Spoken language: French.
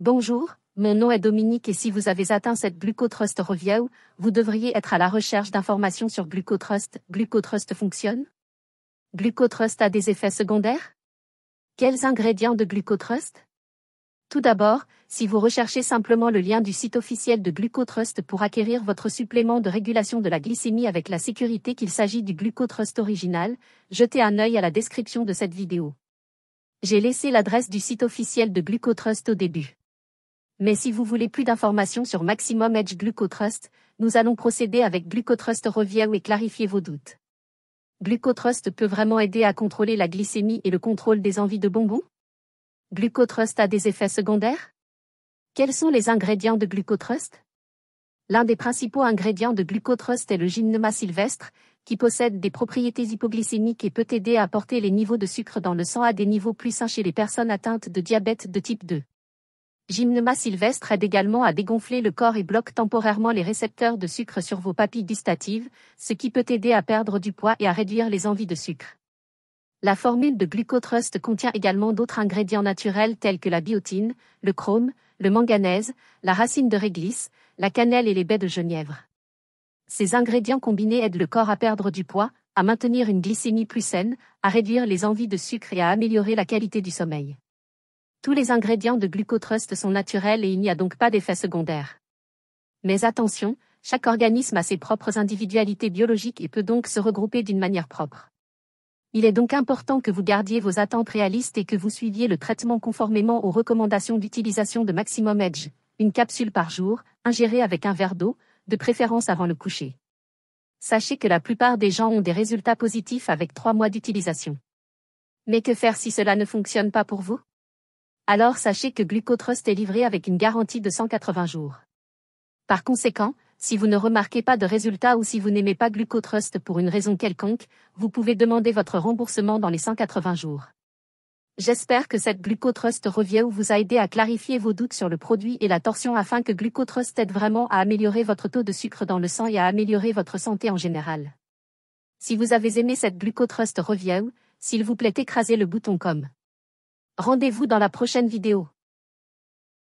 Bonjour, mon nom est Dominique et si vous avez atteint cette GlucoTrust review, vous devriez être à la recherche d'informations sur GlucoTrust. GlucoTrust fonctionne GlucoTrust a des effets secondaires Quels ingrédients de GlucoTrust Tout d'abord, si vous recherchez simplement le lien du site officiel de GlucoTrust pour acquérir votre supplément de régulation de la glycémie avec la sécurité qu'il s'agit du GlucoTrust original, jetez un œil à la description de cette vidéo. J'ai laissé l'adresse du site officiel de GlucoTrust au début. Mais si vous voulez plus d'informations sur Maximum Edge GlucoTrust, nous allons procéder avec GlucoTrust Review et clarifier vos doutes. GlucoTrust peut vraiment aider à contrôler la glycémie et le contrôle des envies de bonbons GlucoTrust a des effets secondaires Quels sont les ingrédients de GlucoTrust L'un des principaux ingrédients de GlucoTrust est le gymnema sylvestre, qui possède des propriétés hypoglycémiques et peut aider à porter les niveaux de sucre dans le sang à des niveaux plus sains chez les personnes atteintes de diabète de type 2. Gymnema sylvestre aide également à dégonfler le corps et bloque temporairement les récepteurs de sucre sur vos papilles gustatives, ce qui peut aider à perdre du poids et à réduire les envies de sucre. La formule de Glucotrust contient également d'autres ingrédients naturels tels que la biotine, le chrome, le manganèse, la racine de réglisse, la cannelle et les baies de genièvre. Ces ingrédients combinés aident le corps à perdre du poids, à maintenir une glycémie plus saine, à réduire les envies de sucre et à améliorer la qualité du sommeil. Tous les ingrédients de Glucotrust sont naturels et il n'y a donc pas d'effet secondaire. Mais attention, chaque organisme a ses propres individualités biologiques et peut donc se regrouper d'une manière propre. Il est donc important que vous gardiez vos attentes réalistes et que vous suiviez le traitement conformément aux recommandations d'utilisation de Maximum Edge, une capsule par jour, ingérée avec un verre d'eau, de préférence avant le coucher. Sachez que la plupart des gens ont des résultats positifs avec trois mois d'utilisation. Mais que faire si cela ne fonctionne pas pour vous alors sachez que Glucotrust est livré avec une garantie de 180 jours. Par conséquent, si vous ne remarquez pas de résultats ou si vous n'aimez pas Glucotrust pour une raison quelconque, vous pouvez demander votre remboursement dans les 180 jours. J'espère que cette Glucotrust revient vous a aidé à clarifier vos doutes sur le produit et la torsion afin que Glucotrust aide vraiment à améliorer votre taux de sucre dans le sang et à améliorer votre santé en général. Si vous avez aimé cette Glucotrust review, s'il vous plaît écrasez le bouton comme. Rendez-vous dans la prochaine vidéo.